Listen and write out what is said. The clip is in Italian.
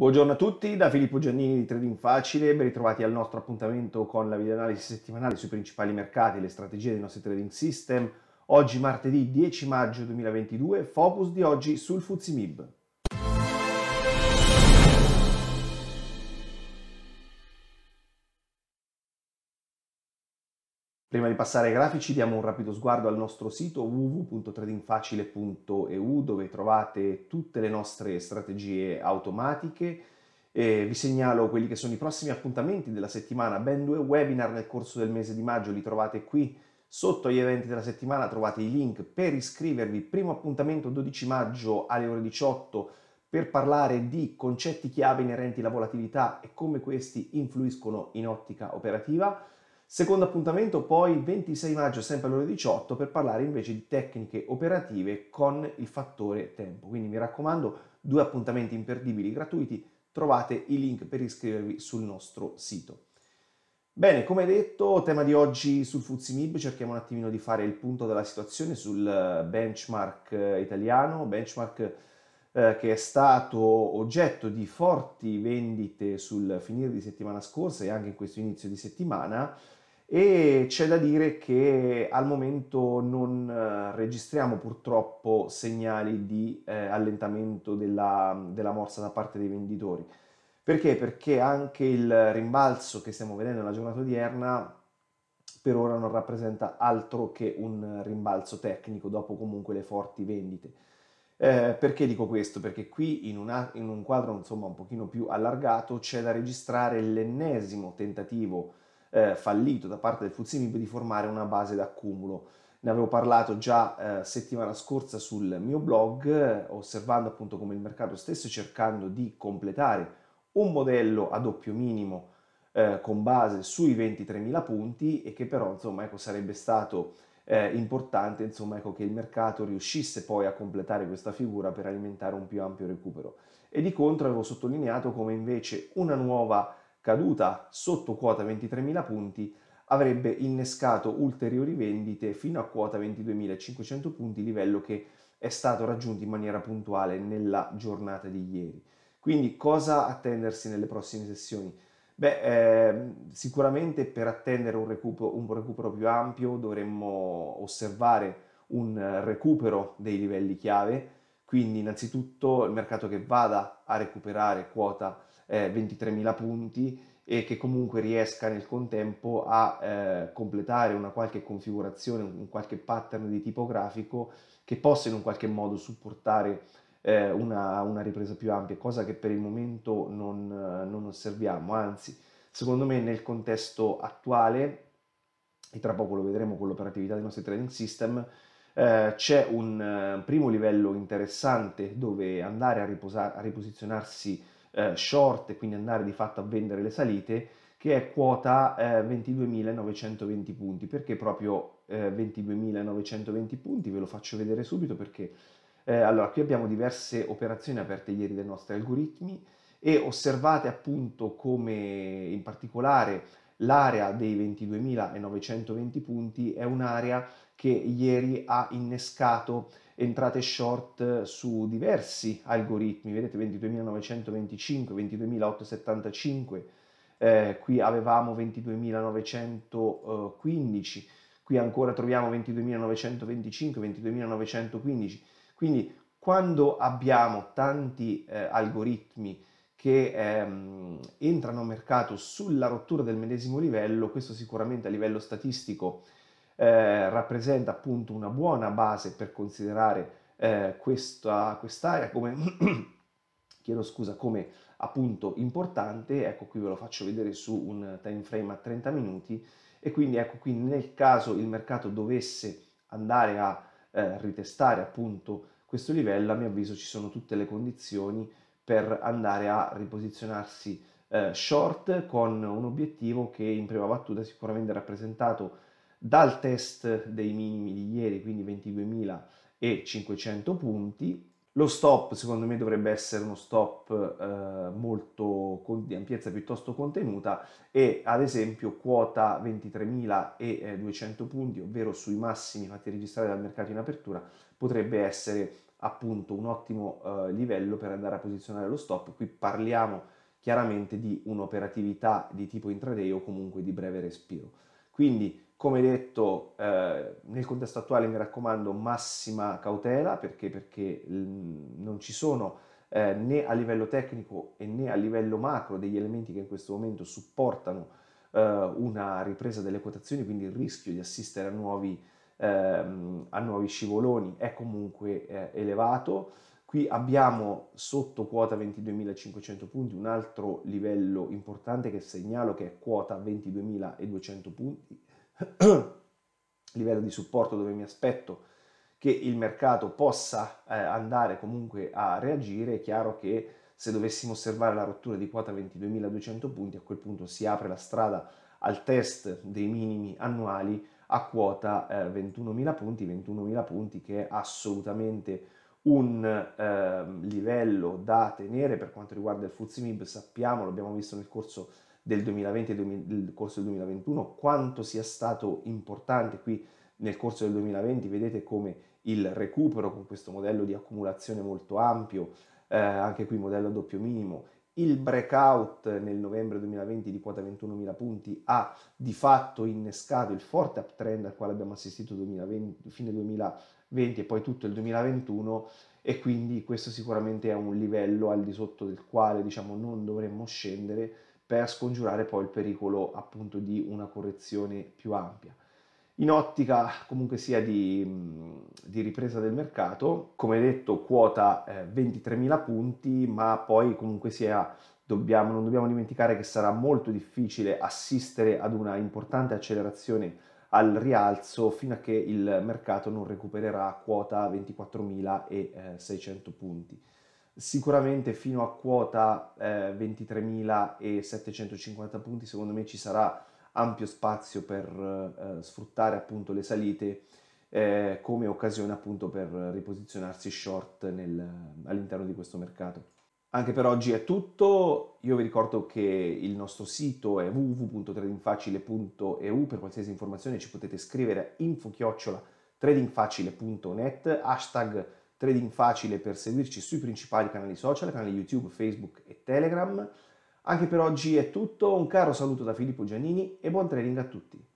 Buongiorno a tutti, da Filippo Giannini di Trading Facile, ben ritrovati al nostro appuntamento con la videoanalisi settimanale sui principali mercati e le strategie dei nostri trading system. Oggi martedì 10 maggio 2022, focus di oggi sul MIB. Prima di passare ai grafici diamo un rapido sguardo al nostro sito www.tradingfacile.eu dove trovate tutte le nostre strategie automatiche. E vi segnalo quelli che sono i prossimi appuntamenti della settimana, ben due webinar nel corso del mese di maggio, li trovate qui sotto gli eventi della settimana, trovate i link per iscrivervi. Primo appuntamento 12 maggio alle ore 18 per parlare di concetti chiave inerenti alla volatilità e come questi influiscono in ottica operativa. Secondo appuntamento poi 26 maggio sempre alle ore 18 per parlare invece di tecniche operative con il fattore tempo. Quindi mi raccomando, due appuntamenti imperdibili gratuiti, trovate i link per iscrivervi sul nostro sito. Bene, come detto, tema di oggi sul Fuzimib, cerchiamo un attimino di fare il punto della situazione sul eh, benchmark eh, italiano, benchmark eh, che è stato oggetto di forti vendite sul finire di settimana scorsa e anche in questo inizio di settimana, e c'è da dire che al momento non eh, registriamo purtroppo segnali di eh, allentamento della, della, morsa da parte dei venditori. Perché? Perché anche il rimbalzo che stiamo vedendo nella giornata odierna per ora non rappresenta altro che un rimbalzo tecnico dopo comunque le forti vendite. Eh, perché dico questo? Perché qui in, una, in un quadro insomma un pochino più allargato c'è da registrare l'ennesimo tentativo eh, fallito da parte del Fuzimib di formare una base d'accumulo. Ne avevo parlato già eh, settimana scorsa sul mio blog, eh, osservando appunto come il mercato stesse cercando di completare un modello a doppio minimo eh, con base sui 23.000 punti e che però insomma ecco, sarebbe stato eh, importante insomma, ecco, che il mercato riuscisse poi a completare questa figura per alimentare un più ampio recupero. E di contro avevo sottolineato come invece una nuova caduta sotto quota 23.000 punti avrebbe innescato ulteriori vendite fino a quota 22.500 punti, livello che è stato raggiunto in maniera puntuale nella giornata di ieri. Quindi cosa attendersi nelle prossime sessioni? Beh, eh, sicuramente per attendere un recupero, un recupero più ampio dovremmo osservare un recupero dei livelli chiave, quindi innanzitutto il mercato che vada a recuperare quota eh, 23.000 punti e che comunque riesca nel contempo a eh, completare una qualche configurazione, un qualche pattern di tipo grafico che possa in un qualche modo supportare eh, una, una, ripresa più ampia, cosa che per il momento non, eh, non osserviamo, anzi secondo me nel contesto attuale, e tra poco lo vedremo con l'operatività dei nostri trading system, eh, c'è un eh, primo livello interessante dove andare a, riposa- a riposizionarsi eh, short e quindi andare di fatto a vendere le salite, che è quota eh, 22.920 punti. Perché proprio eh, 22.920 punti? Ve lo faccio vedere subito perché eh, allora qui abbiamo diverse operazioni aperte ieri dai nostri algoritmi e osservate appunto come in particolare l'area dei 22.920 punti è un'area che ieri ha innescato entrate short eh, su diversi algoritmi, vedete 22.925, 22.875, eh, qui avevamo 22.915, qui ancora troviamo 22.925, 22.915, quindi quando abbiamo tanti eh, algoritmi che ehm, entrano a mercato sulla rottura del medesimo livello, questo sicuramente a livello statistico eh, rappresenta appunto una buona base per considerare eh, questa quest'area come, chiedo scusa, come appunto importante, ecco qui ve lo faccio vedere su un time frame a 30 minuti e quindi ecco qui nel caso il mercato dovesse andare a eh, ritestare appunto questo livello, a mio avviso ci sono tutte le condizioni per andare a riposizionarsi eh, short con un obiettivo che in prima battuta sicuramente rappresentato dal test dei minimi di ieri, quindi 22.500 punti. Lo stop secondo me dovrebbe essere uno stop eh, molto, di ampiezza piuttosto contenuta e ad esempio quota 23.200 punti, ovvero sui massimi fatti registrare dal mercato in apertura, potrebbe essere appunto un ottimo eh, livello per andare a posizionare lo stop. Qui parliamo chiaramente di un'operatività di tipo intraday o comunque di breve respiro. Quindi come detto, eh, nel contesto attuale mi raccomando massima cautela perché, perché mm, non ci sono eh, né a livello tecnico e né a livello macro degli elementi che in questo momento supportano eh, una ripresa delle quotazioni, quindi il rischio di assistere a nuovi, ehm, a nuovi scivoloni è comunque eh, elevato. Qui abbiamo sotto quota 22.500 punti un altro livello importante che segnalo che è quota 22.200 punti livello di supporto dove mi aspetto che il mercato possa eh, andare comunque a reagire, è chiaro che se dovessimo osservare la rottura di quota 22.200 punti, a quel punto si apre la strada al test dei minimi annuali a quota eh, 21.000 punti, 21.000 punti che è assolutamente un eh, livello da tenere per quanto riguarda il Mib, sappiamo, l'abbiamo visto nel corso del 2020 e del corso del 2021, quanto sia stato importante qui nel corso del 2020, vedete come il recupero con questo modello di accumulazione molto ampio, eh, anche qui modello a doppio minimo, il breakout nel novembre 2020 di quota 21.000 punti ha di fatto innescato il forte uptrend al quale abbiamo assistito 2020, fine 2020 e poi tutto il 2021 e quindi questo sicuramente è un livello al di sotto del quale diciamo non dovremmo scendere per scongiurare poi il pericolo appunto di una correzione più ampia. In ottica comunque sia di, di ripresa del mercato, come detto quota 23.000 eh, punti, ma poi comunque sia dobbiamo, non dobbiamo dimenticare che sarà molto difficile assistere ad una importante accelerazione al rialzo fino a che il mercato non recupererà quota 24.600 eh, punti. Sicuramente fino a quota eh, 23.750 punti secondo me ci sarà ampio spazio per eh, sfruttare appunto le salite eh, come occasione appunto per riposizionarsi short nel, all'interno di questo mercato. Anche per oggi è tutto, io vi ricordo che il nostro sito è www.tradingfacile.eu, per qualsiasi informazione ci potete scrivere a info-tradingfacile.net, hashtag trading facile per seguirci sui principali canali social, canali YouTube, Facebook e Telegram. Anche per oggi è tutto, un caro saluto da Filippo Giannini e buon trading a tutti.